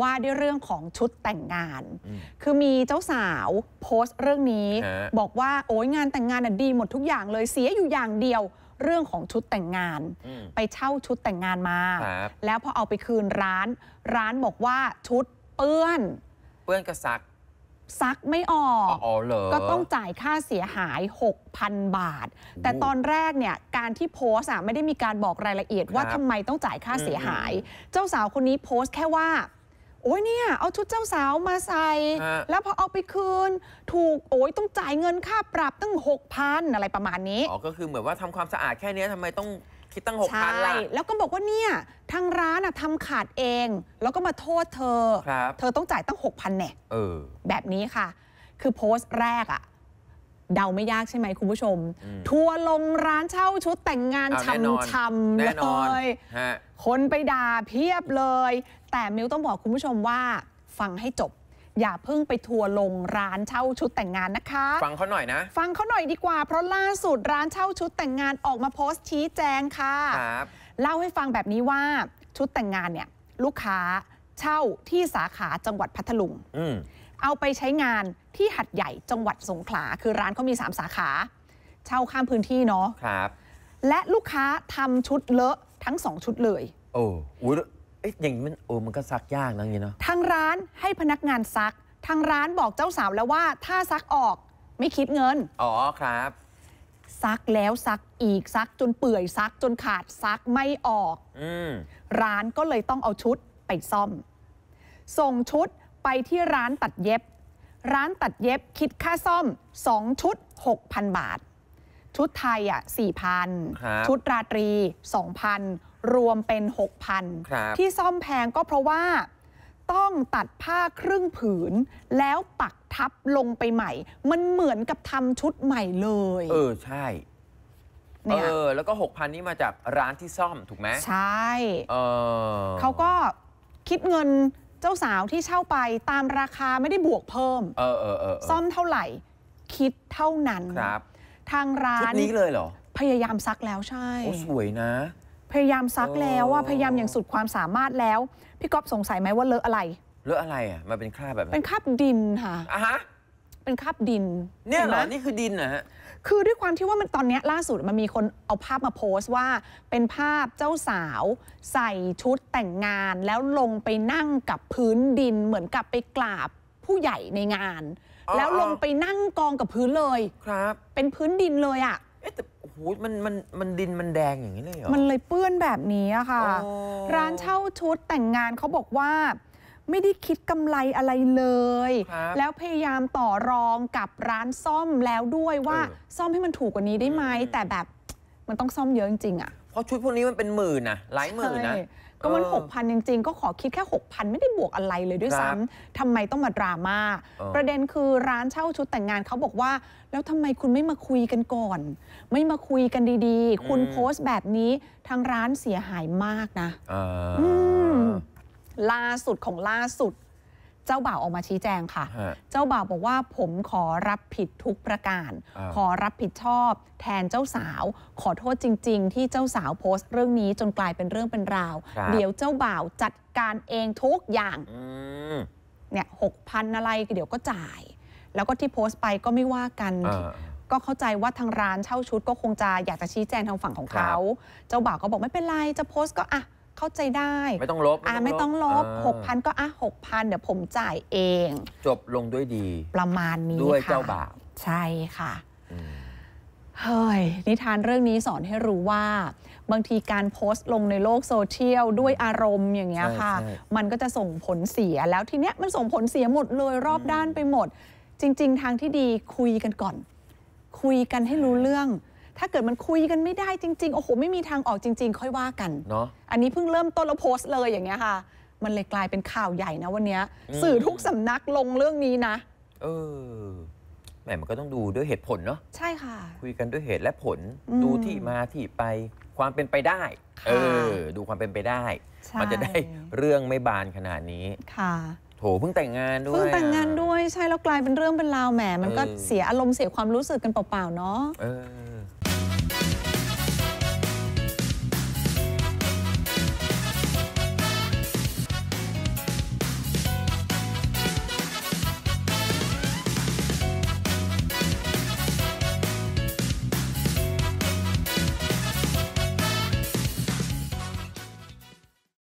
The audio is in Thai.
ว่าด้วยเรื่องของชุดแต่งงาน คือมีเจ้าสาวโพสต์เรื่องนี้บอกว่า โอ้ยงานแต่งงานน่ะดีหมดทุกอย่างเลยเสียอยู่อย่างเดียวเรื่องของชุดแต่งงาน ไปเช่าชุดแต่งงานมา แล้วพอเอาไปคืนร้าน ร้านบอกว่าชุดเปื้อน เปื้อนกระซักซักไม่ออกออก็ต้องจ่ายค่าเสียหาย 6,000 บาท แต่ตอนแรก เนี่ย การที่โพสอะไม่ได้มีการบอกรายละเอียดว่าทำไมต้องจ่ายค่าเสียหาย เจ้าสาวคนนี้โพสต์แค่ว่าโอ้ยเนี่ยเอาชุดเจ้าสาวมาใส่ แล้วพอเอาไปคืน ถูก โอ้ยต้องจ่ายเงินค่าปรับตั้งหกพันอะไรประมาณนี้อ๋อก็คือเหมือนว่าทำความสะอาดแค่นี้ททำไมต้องคิดตั้งหกพันล่ะใช่แล้วก็บอกว่าเนี่ยทางร้านอะทำขาดเอง แล้วก็มาโทษเธอ เธอต้องจ่ายตั้ง6พันแน่เออแบบนี้ค่ะ คือโพสต์แรกอะเดาไม่ยากใช่ไหมคุณผู้ชม ทัวลงร้านเช่าชุดแต่งงานชำชำเลยคนไปด่าเพียบเลย แต่มิวต้องบอกคุณผู้ชมว่า ฟังให้จบ อย่าเพิ่งไปทัวลงร้านเช่าชุดแต่งงานนะคะ ฟังเขาหน่อยนะ ฟังเขาหน่อยดีกว่า เพราะล่าสุดร้านเช่าชุดแต่งงานออกมาโพสต์ชี้แจงค่ะ เล่าให้ฟังแบบนี้ว่าชุดแต่งงานเนี่ยลูกค้าเช่าที่สาขาจังหวัดพัทลุงเอาไปใช้งานที่หัดใหญ่จังหวัดสงขลา คือร้านเขามี3สาขา เช่าข้ามพื้นที่เนาะและลูกค้าทำชุดเลอะทั้งสองชุดเลย โอ้โหอยอย่างนี้มันโอ้ มันก็ซักยากนะงี้เนาะทางร้านให้พนักงานซัก ทางร้านบอกเจ้าสาวแล้วว่าถ้าซักออกไม่คิดเงิน อ๋อครับ ซักแล้วซักอีกซักจนเปื่อยซักจนขาดซักไม่ออกอร้านก็เลยต้องเอาชุดไปซ่อม ส่งชุดไปที่ร้านตัดเย็บ ร้านตัดเย็บคิดค่าซ่อม 2 ชุด 6,000 บาท ชุดไทยอ่ะ4,000 ชุดราตรี 2,000 รวมเป็น 6,000 ที่ซ่อมแพงก็เพราะว่าต้องตัดผ้าครึ่งผืน แล้วปักทับลงไปใหม่ มันเหมือนกับทำชุดใหม่เลย เออ ใช่ เออ แล้วก็ 6,000 นี่มาจากร้านที่ซ่อมถูกไหมใช่เออเขาก็คิดเงินเจ้าสาวที่เช่าไปตามราคาไม่ได้บวกเพิ่ม เออเออเออซ่อมเท่าไหร่ คิดเท่านั้นครับ ทางร้าชุนดนี้เลยเหรอพยายามซักแล้วใช่โอ้สวยนะ พยายามซักแล้วว่าพยายามอย่างสุดความสามารถแล้ว พี่ก๊อฟสงสัยไหมว่าเลอะอะไร เลอะอะไรอ่ะมันเป็นคราบแบบ เป็นคราบดินค่ะอ่ะฮะเป็นคราบดิน เนี่ยหเหรอนี่คือดินนหระคือด้วยความที่ว่ามันตอนนี้ล่าสุดมันมีคนเอาภาพมาโพสต์ว่าเป็นภาพเจ้าสาว ใส่ชุดแต่งงาน แล้วลงไปนั่งกับพื้นดินเหมือนกับไปกราบผู้ใหญ่ในงาน แล้วลงไปนั่งกองกับพื้นเลยครับ เป็นพื้นดินเลยอะ่ะเอ๊ะแต่โอ้โหมันมันมันดินมันแดงอย่างนี้เลยเหรอมันเลยเปื้อนแบบนี้อะค่ะ ร้านเช่าชุดแต่งงานเขาบอกว่าไม่ได้คิดกำไรอะไรเลย แล้วพยายามต่อรองกับร้านซ่อมแล้วด้วยว่าซ่อมให้มันถูกกว่านี้ได้ไหมแต่แบบมันต้องซ่อมเยอะจริงๆอ่ะเพราะชุดพวกนี้มันเป็นหมื่นนะหลายหมื่นนะก็มันหกพันจริงๆ ก็ขอคิดแค่หกพันไม่ได้บวกอะไรเลยด้วยซ้ำทำไมต้องมาดราม่าประเด็นคือร้านเช่าชุดแต่งงานเขาบอกว่า แล้วทำไมคุณไม่มาคุยกันก่อน ไม่มาคุยกันดีๆ คุณโพสต์แบบนี้ทางร้านเสียหายมากนะอล่าสุดของล่าสุด เจ้าบ่าวออกมาชี้แจงค่ะเจ้าบ่าวบอกว่าผมขอรับผิดทุกประการ ขอรับผิดชอบแทนเจ้าสาว ขอโทษจริงๆ ที่เจ้าสาวโพสต์เรื่องนี้จนกลายเป็นเรื่องเป็นราว เดี๋ยวเจ้าบ่าวจัดการเองทุกอย่างเนี่ยหกพันอะไรเดี๋ยวก็จ่าย แล้วก็ที่โพสต์ไปก็ไม่ว่ากัน ก็เข้าใจว่าทางร้านเช่าชุดก็คงจะอยากจะชี้แจงทางฝั่งของเขาเจ้าบ่าวก็บอกไม่เป็นไรจะโพสต์ก็อ่ะเข้าใจได้ไม่ต้องลบอ่าไม่ต้องลบหกพันก็อ่ะหกพันเดี๋ยวผมจ่ายเอง จบลงด้วยดี ประมาณนี้ด้วยเจ้าบ่าวใช่ค่ะเฮ้ยนิทานเรื่องนี้สอนให้รู้ว่า บางทีการโพสต์ลงในโลกโซเชียลด้วยอารมณ์อย่างเงี้ยค่ะ มันก็จะส่งผลเสียแล้วทีเนี้ยมันส่งผลเสียหมดเลยรอบด้านไปหมด จริง ๆ ทางที่ดีคุยกันก่อน คุยกันให้รู้เรื่องถ้าเกิดมันคุยกันไม่ได้จริงๆ โอ้โห ไม่มีทางออกจริง ๆ ค่อยว่ากันเนาะอันนี้เพิ่งเริ่มต้นแล้วโพสต์เลยอย่างเงี้ยค่ะ มันเลยกลายเป็นข่าวใหญ่นะวันนี้สื่อทุกสำนักลงเรื่องนี้นะ เออแหมมันก็ต้องดูด้วยเหตุผลเนาะ ใช่ค่ะ คุยกันด้วยเหตุและผลดูที่มาที่ไปความเป็นไปได้ เออ ดูความเป็นไปได้ มันจะได้เรื่องไม่บานขนาดนี้ค่ะ โถเพิ่งแต่งงานด้วย เพิ่งแต่งงานด้วย ใช่แล้วกลายเป็นเรื่องเป็นราวแหมมันก็เสียอารมณ์เสียความรู้สึกกันเปล่าๆ เนาะ